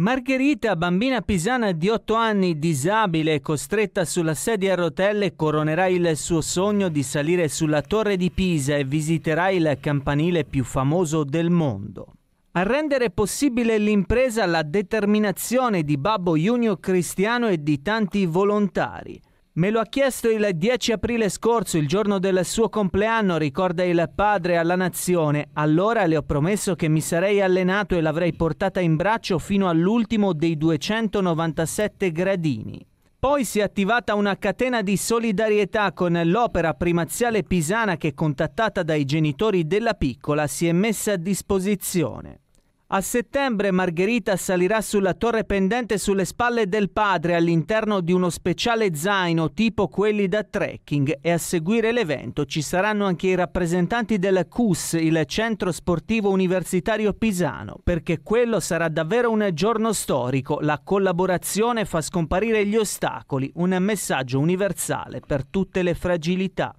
Margherita, bambina pisana di 8 anni, disabile, e costretta sulla sedia a rotelle, coronerà il suo sogno di salire sulla torre di Pisa e visiterà il campanile più famoso del mondo. A rendere possibile l'impresa la determinazione di Babbo Junio Cristiano e di tanti volontari. Me lo ha chiesto il 10 aprile scorso, il giorno del suo compleanno, ricorda il padre alla nazione. Allora le ho promesso che mi sarei allenato e l'avrei portata in braccio fino all'ultimo dei 297 gradini. Poi si è attivata una catena di solidarietà con l'opera primaziale pisana che, contattata dai genitori della piccola, si è messa a disposizione. A settembre Margherita salirà sulla torre pendente sulle spalle del padre all'interno di uno speciale zaino tipo quelli da trekking e a seguire l'evento ci saranno anche i rappresentanti del CUS, il centro sportivo universitario pisano, perché quello sarà davvero un giorno storico, la collaborazione fa scomparire gli ostacoli, un messaggio universale per tutte le fragilità.